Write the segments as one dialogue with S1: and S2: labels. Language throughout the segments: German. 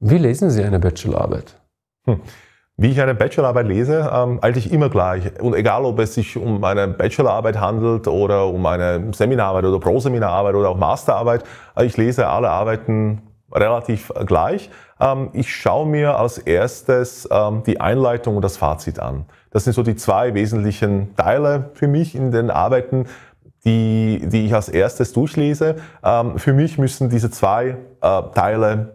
S1: Wie lesen Sie eine Bachelorarbeit? Hm. Wie ich eine Bachelorarbeit lese, ähm, halte ich immer gleich. Und egal, ob es sich um eine Bachelorarbeit handelt oder um eine Seminararbeit oder Proseminararbeit oder auch Masterarbeit, äh, ich lese alle Arbeiten relativ gleich. Ähm, ich schaue mir als erstes ähm, die Einleitung und das Fazit an. Das sind so die zwei wesentlichen Teile für mich in den Arbeiten, die, die ich als erstes durchlese. Ähm, für mich müssen diese zwei äh, Teile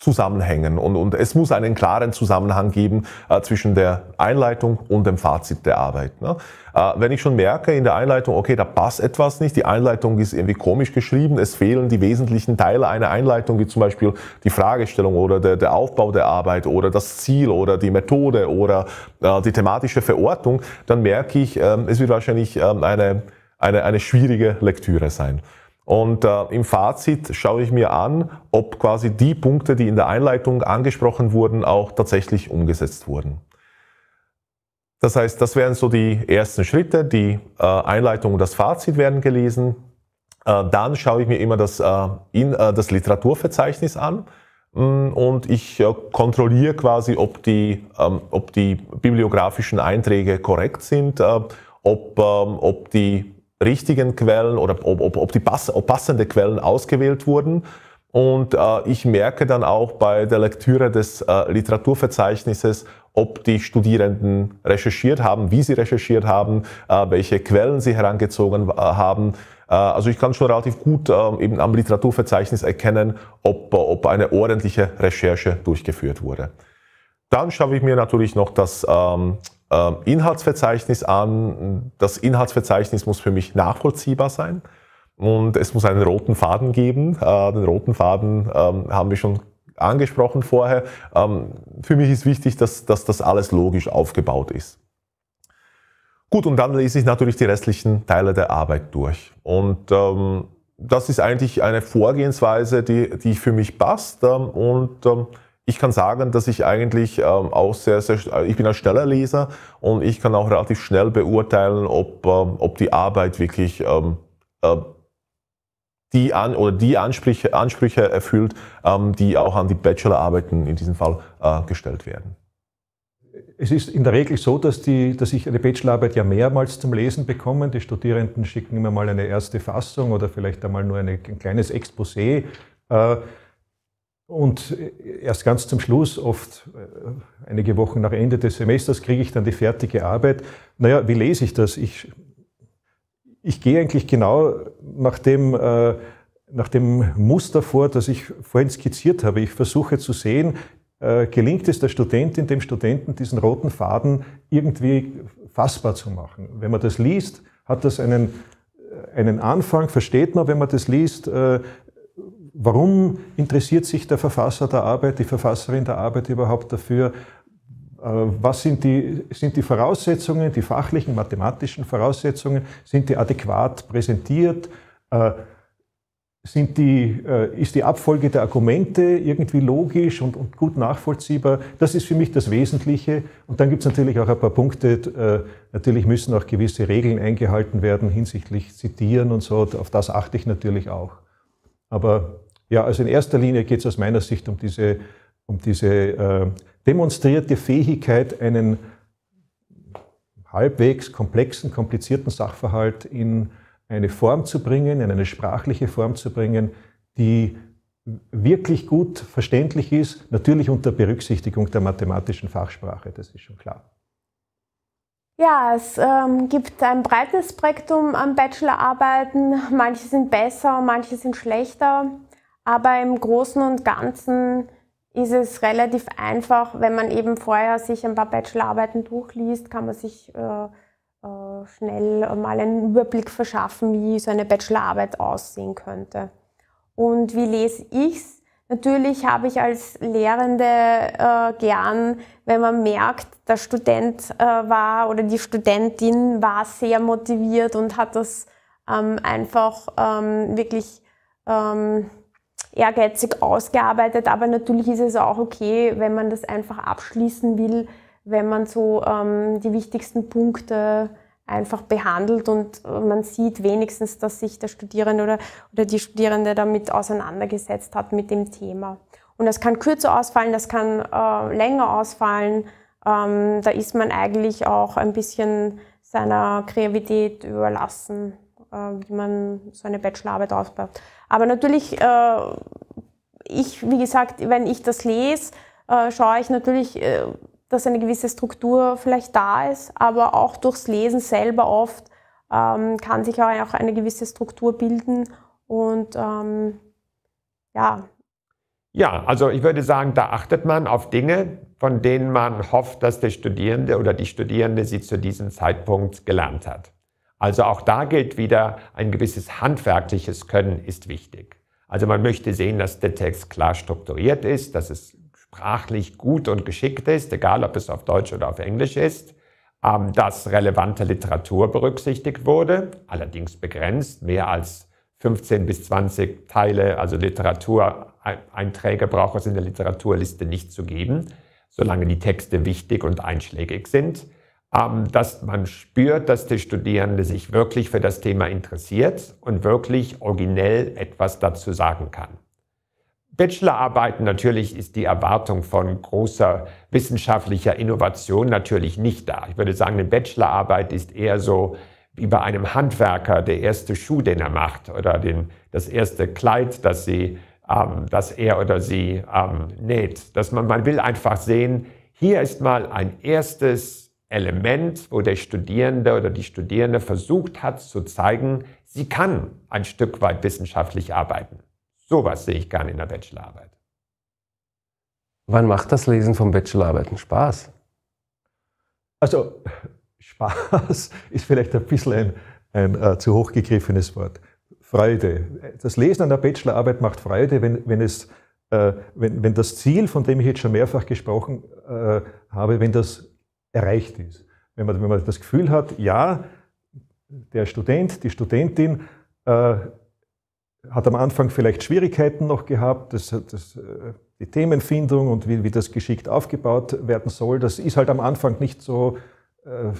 S1: zusammenhängen. Und, und es muss einen klaren Zusammenhang geben äh, zwischen der Einleitung und dem Fazit der Arbeit. Ne? Äh, wenn ich schon merke in der Einleitung, okay, da passt etwas nicht, die Einleitung ist irgendwie komisch geschrieben, es fehlen die wesentlichen Teile einer Einleitung, wie zum Beispiel die Fragestellung oder der, der Aufbau der Arbeit oder das Ziel oder die Methode oder äh, die thematische Verortung, dann merke ich, ähm, es wird wahrscheinlich ähm, eine, eine, eine schwierige Lektüre sein. Und äh, im Fazit schaue ich mir an, ob quasi die Punkte, die in der Einleitung angesprochen wurden, auch tatsächlich umgesetzt wurden. Das heißt, das wären so die ersten Schritte. Die äh, Einleitung und das Fazit werden gelesen. Äh, dann schaue ich mir immer das, äh, in, äh, das Literaturverzeichnis an mm, und ich äh, kontrolliere quasi, ob die, ähm, ob die bibliografischen Einträge korrekt sind, ob, ähm, ob die richtigen Quellen oder ob, ob, ob die pass, ob passende Quellen ausgewählt wurden. Und äh, ich merke dann auch bei der Lektüre des äh, Literaturverzeichnisses, ob die Studierenden recherchiert haben, wie sie recherchiert haben, äh, welche Quellen sie herangezogen äh, haben. Äh, also ich kann schon relativ gut ähm, eben am Literaturverzeichnis erkennen, ob, ob eine ordentliche Recherche durchgeführt wurde. Dann schaue ich mir natürlich noch das ähm, ähm, Inhaltsverzeichnis an. Das Inhaltsverzeichnis muss für mich nachvollziehbar sein und es muss einen roten Faden geben. Äh, den roten Faden ähm, haben wir schon angesprochen vorher. Ähm, für mich ist wichtig, dass, dass das alles logisch aufgebaut ist. Gut, und dann lese ich natürlich die restlichen Teile der Arbeit durch. Und ähm, das ist eigentlich eine Vorgehensweise, die, die für mich passt. Ähm, und ähm, ich kann sagen, dass ich eigentlich ähm, auch sehr, sehr, äh, ich bin ein schneller Leser und ich kann auch relativ schnell beurteilen, ob, ähm, ob die Arbeit wirklich ähm, äh, die an oder die Ansprüche, Ansprüche erfüllt, die auch an die Bachelorarbeiten in diesem Fall äh, gestellt werden.
S2: Es ist in der Regel so, dass, die, dass ich eine Bachelorarbeit ja mehrmals zum Lesen bekomme. Die Studierenden schicken immer mal eine erste Fassung oder vielleicht einmal nur eine, ein kleines Exposé. Und äh, erst ganz zum Schluss, oft äh, einige Wochen nach Ende des Semesters, kriege ich dann die fertige Arbeit. Naja, wie lese ich das? Ich, ich gehe eigentlich genau nach dem, äh, nach dem Muster vor, das ich vorhin skizziert habe. Ich versuche zu sehen, gelingt es der Studentin, dem Studenten diesen roten Faden irgendwie fassbar zu machen. Wenn man das liest, hat das einen, einen Anfang, versteht man, wenn man das liest, Warum interessiert sich der Verfasser der Arbeit, die Verfasserin der Arbeit überhaupt dafür? Äh, was sind die, sind die Voraussetzungen, die fachlichen, mathematischen Voraussetzungen? Sind die adäquat präsentiert? Äh, sind die, äh, ist die Abfolge der Argumente irgendwie logisch und, und gut nachvollziehbar? Das ist für mich das Wesentliche. Und dann gibt es natürlich auch ein paar Punkte. Natürlich müssen auch gewisse Regeln eingehalten werden hinsichtlich Zitieren und so. Auf das achte ich natürlich auch. Aber ja, also in erster Linie geht es aus meiner Sicht um diese, um diese äh, demonstrierte Fähigkeit, einen halbwegs komplexen, komplizierten Sachverhalt in eine Form zu bringen, in eine sprachliche Form zu bringen, die wirklich gut verständlich ist, natürlich unter Berücksichtigung der mathematischen Fachsprache, das ist schon klar.
S3: Ja, es ähm, gibt ein breites Spektrum an Bachelorarbeiten. Manche sind besser, manche sind schlechter. Aber im Großen und Ganzen ist es relativ einfach, wenn man eben vorher sich ein paar Bachelorarbeiten durchliest, kann man sich äh, äh, schnell mal einen Überblick verschaffen, wie so eine Bachelorarbeit aussehen könnte. Und wie lese ich's? Natürlich habe ich als Lehrende äh, gern, wenn man merkt, der Student äh, war oder die Studentin war sehr motiviert und hat das ähm, einfach ähm, wirklich ähm, ehrgeizig ausgearbeitet, aber natürlich ist es auch okay, wenn man das einfach abschließen will, wenn man so ähm, die wichtigsten Punkte einfach behandelt und äh, man sieht wenigstens, dass sich der Studierende oder, oder die Studierende damit auseinandergesetzt hat mit dem Thema. Und das kann kürzer ausfallen, das kann äh, länger ausfallen. Ähm, da ist man eigentlich auch ein bisschen seiner Kreativität überlassen, äh, wie man so eine Bachelorarbeit aufbaut. Aber natürlich, äh, ich, wie gesagt, wenn ich das lese, äh, schaue ich natürlich, äh, dass eine gewisse Struktur vielleicht da ist, aber auch durchs Lesen selber oft ähm, kann sich auch eine gewisse Struktur bilden und ähm, ja.
S4: Ja, also ich würde sagen, da achtet man auf Dinge, von denen man hofft, dass der Studierende oder die Studierende sie zu diesem Zeitpunkt gelernt hat. Also auch da gilt wieder, ein gewisses handwerkliches Können ist wichtig. Also man möchte sehen, dass der Text klar strukturiert ist, dass es sprachlich gut und geschickt ist, egal ob es auf Deutsch oder auf Englisch ist, ähm, dass relevante Literatur berücksichtigt wurde, allerdings begrenzt, mehr als 15 bis 20 Teile, also Literatureinträge braucht es in der Literaturliste nicht zu geben, solange die Texte wichtig und einschlägig sind dass man spürt, dass der Studierende sich wirklich für das Thema interessiert und wirklich originell etwas dazu sagen kann. Bachelorarbeiten natürlich ist die Erwartung von großer wissenschaftlicher Innovation natürlich nicht da. Ich würde sagen, eine Bachelorarbeit ist eher so wie bei einem Handwerker der erste Schuh, den er macht oder den, das erste Kleid, das, sie, ähm, das er oder sie ähm, näht. Dass man, man will einfach sehen, hier ist mal ein erstes Element, wo der Studierende oder die Studierende versucht hat zu zeigen, sie kann ein Stück weit wissenschaftlich arbeiten. Sowas sehe ich gerne in der Bachelorarbeit. Wann macht
S2: das Lesen von Bachelorarbeiten Spaß?
S4: Also Spaß
S2: ist vielleicht ein bisschen ein, ein äh, zu hoch gegriffenes Wort. Freude. Das Lesen einer Bachelorarbeit macht Freude, wenn, wenn, es, äh, wenn, wenn das Ziel, von dem ich jetzt schon mehrfach gesprochen äh, habe, wenn das erreicht ist. Wenn man, wenn man das Gefühl hat, ja, der Student, die Studentin äh, hat am Anfang vielleicht Schwierigkeiten noch gehabt, das, das, äh, die Themenfindung und wie, wie, das geschickt aufgebaut werden soll, das ist halt am Anfang nicht so, äh,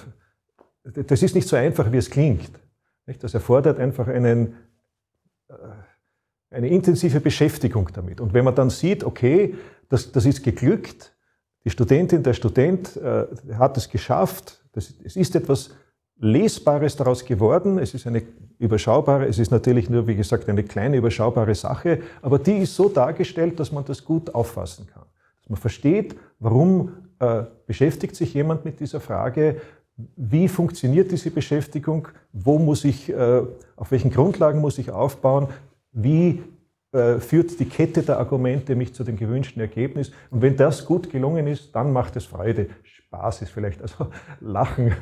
S2: das ist nicht so einfach, wie es klingt. Nicht? Das erfordert einfach einen, äh, eine intensive Beschäftigung damit. Und wenn man dann sieht, okay, das, das ist geglückt, die Studentin, der Student äh, hat es geschafft. Das, es ist etwas Lesbares daraus geworden. Es ist eine überschaubare, es ist natürlich nur, wie gesagt, eine kleine überschaubare Sache, aber die ist so dargestellt, dass man das gut auffassen kann. Dass man versteht, warum äh, beschäftigt sich jemand mit dieser Frage, wie funktioniert diese Beschäftigung, wo muss ich, äh, auf welchen Grundlagen muss ich aufbauen, wie äh, führt die Kette der Argumente mich zu dem gewünschten Ergebnis. Und wenn das gut gelungen ist, dann macht es Freude. Spaß ist vielleicht, also Lachen.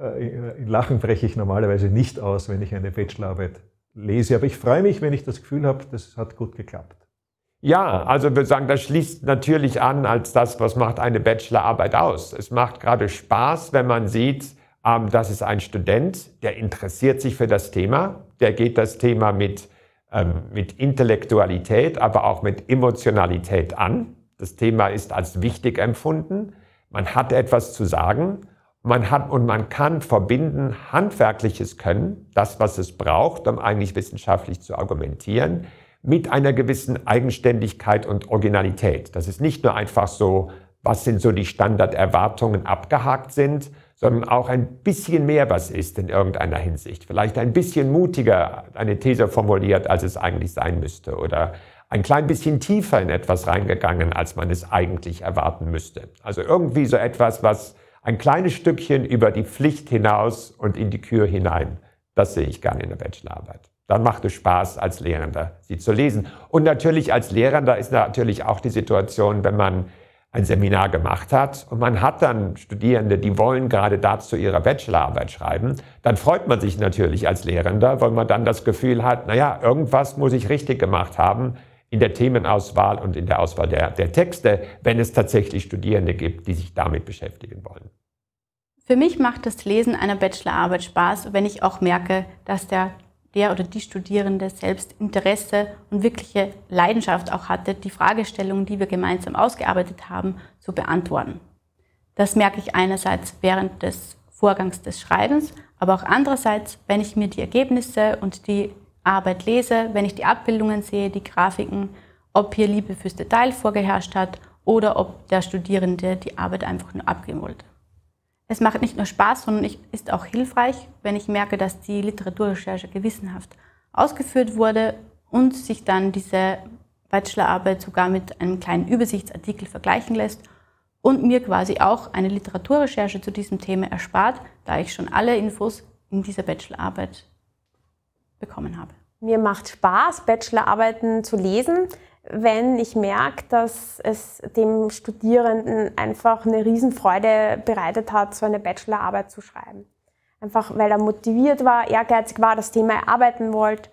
S2: Äh, in Lachen breche ich normalerweise nicht aus, wenn ich eine Bachelorarbeit lese. Aber ich freue mich, wenn ich das Gefühl habe, das hat gut geklappt.
S4: Ja, also wir sagen, das schließt natürlich an als das, was macht eine Bachelorarbeit aus. Es macht gerade Spaß, wenn man sieht, ähm, das ist ein Student, der interessiert sich für das Thema, der geht das Thema mit ähm, mit Intellektualität, aber auch mit Emotionalität an. Das Thema ist als wichtig empfunden. Man hat etwas zu sagen. Man hat und man kann verbinden handwerkliches Können, das, was es braucht, um eigentlich wissenschaftlich zu argumentieren, mit einer gewissen Eigenständigkeit und Originalität. Das ist nicht nur einfach so, was sind so die Standarderwartungen abgehakt sind, sondern auch ein bisschen mehr was ist in irgendeiner Hinsicht. Vielleicht ein bisschen mutiger eine These formuliert, als es eigentlich sein müsste oder ein klein bisschen tiefer in etwas reingegangen, als man es eigentlich erwarten müsste. Also irgendwie so etwas, was ein kleines Stückchen über die Pflicht hinaus und in die Kür hinein. Das sehe ich gerne in der Bachelorarbeit. Dann macht es Spaß, als Lehrender sie zu lesen. Und natürlich als Lehrender ist natürlich auch die Situation, wenn man ein mhm. Seminar gemacht hat und man hat dann Studierende, die wollen gerade dazu ihre Bachelorarbeit schreiben, dann freut man sich natürlich als Lehrender, weil man dann das Gefühl hat, naja, irgendwas muss ich richtig gemacht haben in der Themenauswahl und in der Auswahl der, der Texte, wenn es tatsächlich Studierende gibt, die sich damit beschäftigen wollen.
S3: Für mich macht das Lesen einer Bachelorarbeit Spaß, wenn ich auch merke, dass der der oder die Studierende selbst Interesse und wirkliche Leidenschaft auch hatte, die Fragestellungen, die wir gemeinsam ausgearbeitet haben, zu beantworten. Das merke ich einerseits während des Vorgangs des Schreibens, aber auch andererseits, wenn ich mir die Ergebnisse und die Arbeit lese, wenn ich die Abbildungen sehe, die Grafiken, ob hier Liebe fürs Detail vorgeherrscht hat oder ob der Studierende die Arbeit einfach nur abgeben wollte. Es macht nicht nur Spaß, sondern ist auch hilfreich, wenn ich merke, dass die Literaturrecherche gewissenhaft ausgeführt wurde und sich dann diese Bachelorarbeit sogar mit einem kleinen Übersichtsartikel vergleichen lässt und mir quasi auch eine Literaturrecherche zu diesem Thema erspart, da ich schon alle Infos in dieser Bachelorarbeit bekommen habe. Mir macht Spaß, Bachelorarbeiten zu lesen wenn ich merke, dass es dem Studierenden einfach eine Riesenfreude bereitet hat, so eine Bachelorarbeit zu schreiben. Einfach weil er motiviert war, ehrgeizig war, das Thema erarbeiten wollte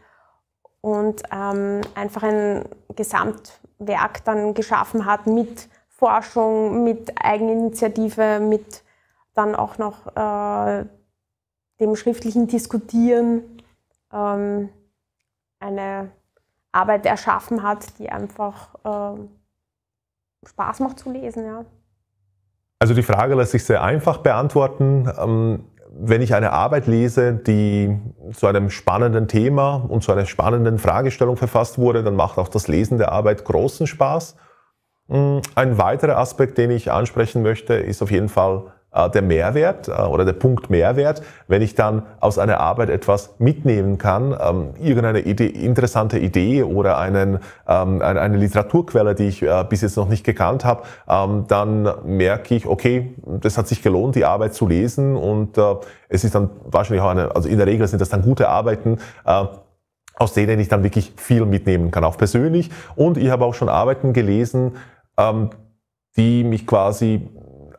S3: und ähm, einfach ein Gesamtwerk dann geschaffen hat mit Forschung, mit Eigeninitiative, mit dann auch noch äh, dem schriftlichen Diskutieren. Ähm, eine Arbeit erschaffen hat, die einfach äh, Spaß macht zu lesen. Ja.
S1: Also die Frage lässt sich sehr einfach beantworten. Ähm, wenn ich eine Arbeit lese, die zu einem spannenden Thema und zu einer spannenden Fragestellung verfasst wurde, dann macht auch das Lesen der Arbeit großen Spaß. Mm, ein weiterer Aspekt, den ich ansprechen möchte, ist auf jeden Fall äh, der Mehrwert äh, oder der Punkt Mehrwert, wenn ich dann aus einer Arbeit etwas mitnehmen kann, ähm, irgendeine Idee, interessante Idee oder einen, ähm, eine, eine, Literaturquelle, die ich äh, bis jetzt noch nicht gekannt habe, ähm, dann merke ich, okay, das hat sich gelohnt, die Arbeit zu lesen und äh, es ist dann wahrscheinlich auch eine, also in der Regel sind das dann gute Arbeiten, äh, aus denen ich dann wirklich viel mitnehmen kann, auch persönlich. Und ich habe auch schon Arbeiten gelesen, ähm, die mich quasi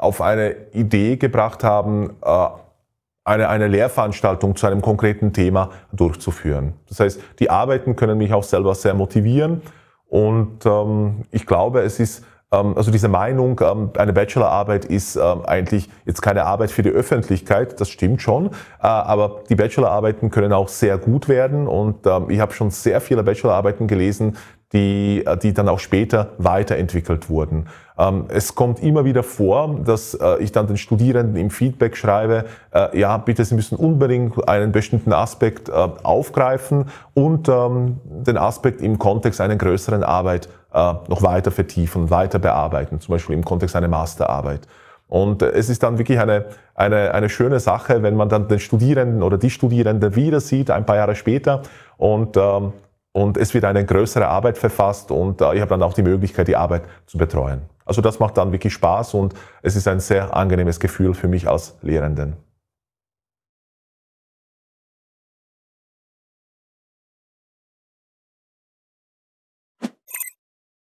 S1: auf eine Idee gebracht haben, äh, eine, eine Lehrveranstaltung zu einem konkreten Thema durchzuführen. Das heißt, die Arbeiten können mich auch selber sehr motivieren und ähm, ich glaube, es ist ähm, also diese Meinung, ähm, eine Bachelorarbeit ist ähm, eigentlich jetzt keine Arbeit für die Öffentlichkeit, das stimmt schon, äh, aber die Bachelorarbeiten können auch sehr gut werden und ich habe schon sehr viele Bachelorarbeiten gelesen, die, äh, die dann auch später weiterentwickelt wurden. Es kommt immer wieder vor, dass äh, ich dann den Studierenden im Feedback schreibe, ja, bitte, Sie müssen unbedingt einen bestimmten Aspekt aufgreifen und den Aspekt im Kontext einer größeren Arbeit äh, noch weiter vertiefen, weiter bearbeiten, zum Beispiel im Kontext einer Masterarbeit. Und äh, es ist dann wirklich eine, eine, eine schöne Sache, wenn man dann den Studierenden oder die Studierenden wieder sieht, ein paar Jahre später, und, ähm, und es wird eine größere Arbeit verfasst und äh, ich habe dann auch die Möglichkeit, die Arbeit zu betreuen. Also das macht dann wirklich Spaß und es ist ein sehr angenehmes Gefühl für mich als Lehrenden.